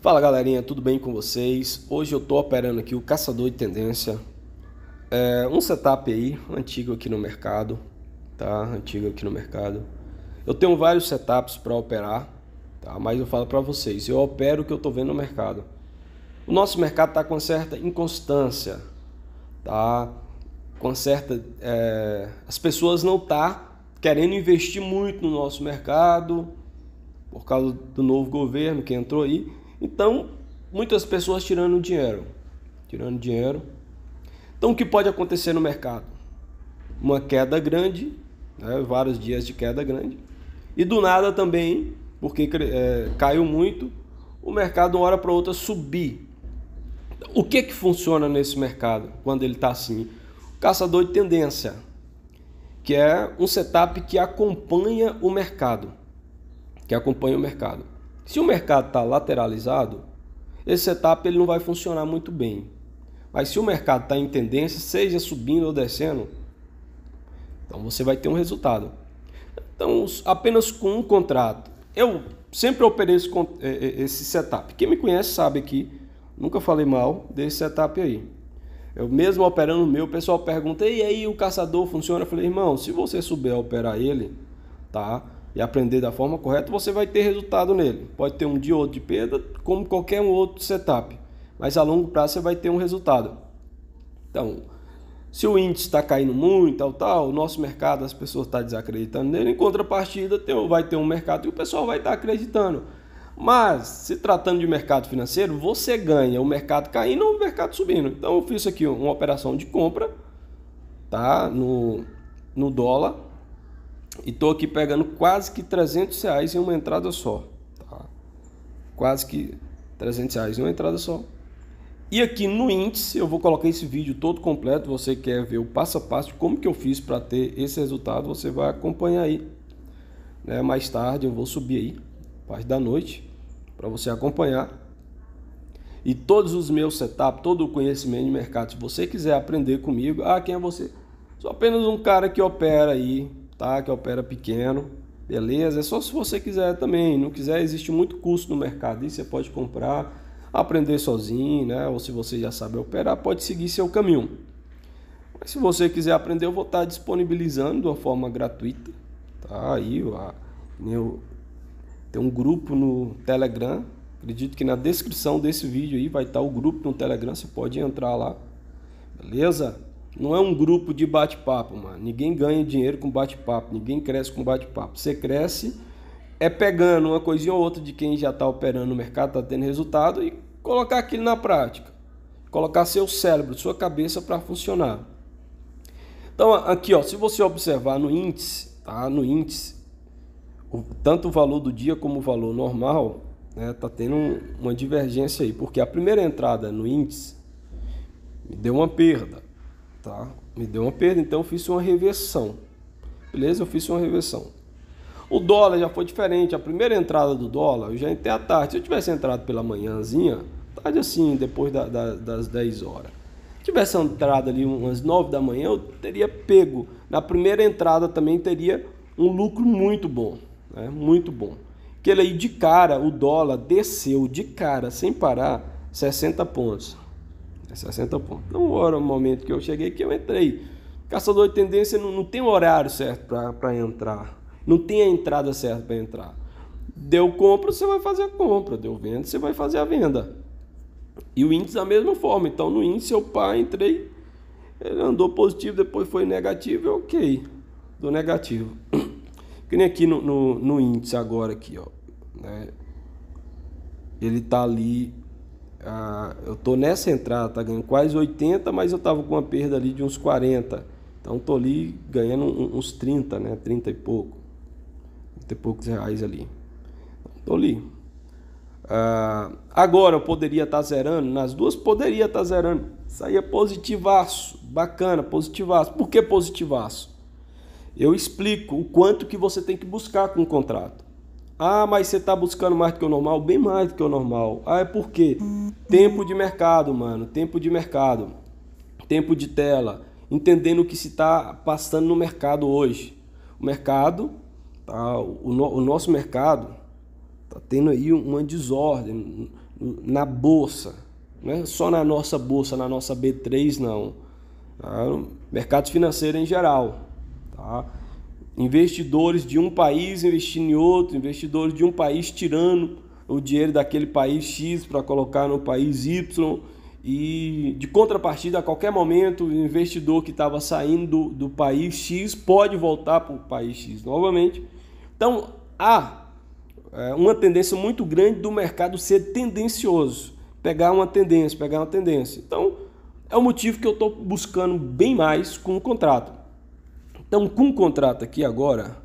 Fala galerinha, tudo bem com vocês? Hoje eu estou operando aqui o caçador de tendência, é um setup aí antigo aqui no mercado, tá? Antigo aqui no mercado. Eu tenho vários setups para operar, tá? Mas eu falo para vocês, eu opero o que eu estou vendo no mercado. O nosso mercado está com uma certa inconstância, tá? Com certa, é... as pessoas não tá querendo investir muito no nosso mercado por causa do novo governo que entrou aí então, muitas pessoas tirando dinheiro, tirando dinheiro. Então, o que pode acontecer no mercado? Uma queda grande, né? vários dias de queda grande, e do nada também, porque é, caiu muito, o mercado, uma hora para outra, subir. Então, o que que funciona nesse mercado quando ele está assim? O caçador de tendência, que é um setup que acompanha o mercado, que acompanha o mercado. Se o mercado está lateralizado, esse setup ele não vai funcionar muito bem. Mas se o mercado está em tendência, seja subindo ou descendo, então você vai ter um resultado. Então, apenas com um contrato. Eu sempre operei esse, é, é, esse setup. Quem me conhece sabe que nunca falei mal desse setup aí. Eu mesmo operando o meu, o pessoal pergunta: e aí o caçador funciona? Eu falei, irmão, se você souber operar ele, tá? e aprender da forma correta, você vai ter resultado nele. Pode ter um dia ou outro de perda, como qualquer um outro setup, mas a longo prazo você vai ter um resultado. Então, se o índice está caindo muito, tal, tal, o nosso mercado, as pessoas estão tá desacreditando nele, em contrapartida tem, vai ter um mercado e o pessoal vai estar tá acreditando. Mas, se tratando de mercado financeiro, você ganha o mercado caindo ou o mercado subindo. Então, eu fiz aqui uma operação de compra tá? no, no dólar, e estou aqui pegando quase que 300 reais em uma entrada só. Tá? Quase que 300 reais em uma entrada só. E aqui no índice eu vou colocar esse vídeo todo completo. Você quer ver o passo a passo de como que eu fiz para ter esse resultado, você vai acompanhar aí. Né? Mais tarde eu vou subir aí, parte da noite, para você acompanhar. E todos os meus setups, todo o conhecimento de mercado, se você quiser aprender comigo, ah, quem é você? Sou apenas um cara que opera aí tá? Que opera pequeno, beleza? É só se você quiser também. Não quiser, existe muito custo no mercado e você pode comprar, aprender sozinho, né? Ou se você já sabe operar, pode seguir seu caminho. Mas se você quiser aprender, eu vou estar disponibilizando de uma forma gratuita, tá? Aí meu tem um grupo no Telegram. Acredito que na descrição desse vídeo aí vai estar o grupo no Telegram, você pode entrar lá. Beleza? Não é um grupo de bate-papo, mano. Ninguém ganha dinheiro com bate-papo, ninguém cresce com bate-papo. Você cresce é pegando uma coisinha ou outra de quem já está operando no mercado, está tendo resultado e colocar aquilo na prática. Colocar seu cérebro, sua cabeça para funcionar. Então, aqui, ó, se você observar no índice, tá? No índice, o, tanto o valor do dia como o valor normal, né, tá tendo um, uma divergência aí, porque a primeira entrada no índice me deu uma perda tá? Me deu uma perda, então eu fiz uma reversão. Beleza? Eu fiz uma reversão. O dólar já foi diferente. A primeira entrada do dólar eu já entrei à tarde. Se eu tivesse entrado pela manhãzinha, tarde assim, depois da, da, das 10 horas. Se tivesse entrado ali umas 9 da manhã, eu teria pego. Na primeira entrada também teria um lucro muito bom. Né? Muito bom. Que ele aí de cara, o dólar desceu de cara, sem parar, 60 pontos. É 60 pontos. então era o momento que eu cheguei que eu entrei. Caçador de tendência não, não tem horário certo para entrar. Não tem a entrada certa para entrar. Deu compra, você vai fazer a compra. Deu venda, você vai fazer a venda. E o índice da mesma forma. Então no índice eu pá, entrei. Ele andou positivo, depois foi negativo, ok. Do negativo. Que nem aqui no, no, no índice agora aqui, ó. Né? Ele tá ali ah, eu estou nessa entrada, tá ganhando quase 80, mas eu estava com uma perda ali de uns 40. Então estou ali ganhando uns 30, né? 30 e pouco. 30 e poucos reais ali. Estou ali. Ah, agora eu poderia estar tá zerando? Nas duas poderia estar tá zerando. é positivaço. Bacana, positivaço. Por que positivaço? Eu explico o quanto que você tem que buscar com o contrato. Ah, mas você está buscando mais do que o normal? Bem mais do que o normal. Ah, é por quê? Tempo de mercado, mano. Tempo de mercado. Tempo de tela. Entendendo o que se está passando no mercado hoje. O mercado, tá? o, no, o nosso mercado, está tendo aí uma desordem na bolsa. Não é só na nossa bolsa, na nossa B3, não. Tá? Mercados financeiros em geral. Tá? Investidores de um país investindo em outro, investidores de um país tirando o dinheiro daquele país X para colocar no país Y. E de contrapartida, a qualquer momento, o investidor que estava saindo do, do país X pode voltar para o país X novamente. Então há é, uma tendência muito grande do mercado ser tendencioso, pegar uma tendência, pegar uma tendência. Então é o motivo que eu estou buscando bem mais com o contrato. Então, com o contrato aqui agora,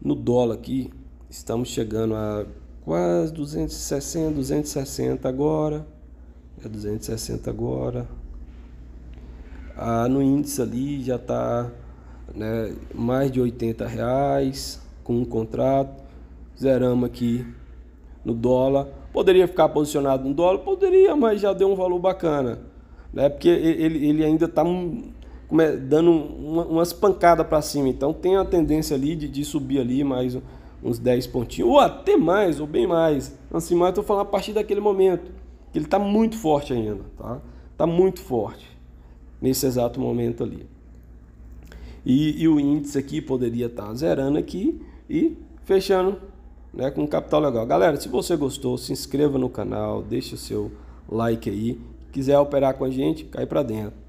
no dólar aqui, estamos chegando a quase 260, 260 agora, é 260 agora. Ah, no índice ali já está né, mais de 80 reais com um contrato. Zeramos aqui no dólar. Poderia ficar posicionado no dólar? Poderia, mas já deu um valor bacana. Né? Porque ele, ele ainda está um, dando uma, umas pancadas para cima. Então tem a tendência ali de, de, subir ali mais uns 10 pontinhos, ou até mais, ou bem mais. Então, assim, mas eu tô falando a partir daquele momento. Que ele está muito forte ainda, tá? Tá muito forte nesse exato momento ali. E, e o índice aqui poderia estar tá zerando aqui e fechando né, com capital legal. Galera, se você gostou, se inscreva no canal, deixe o seu like aí. Quiser operar com a gente, cai para dentro.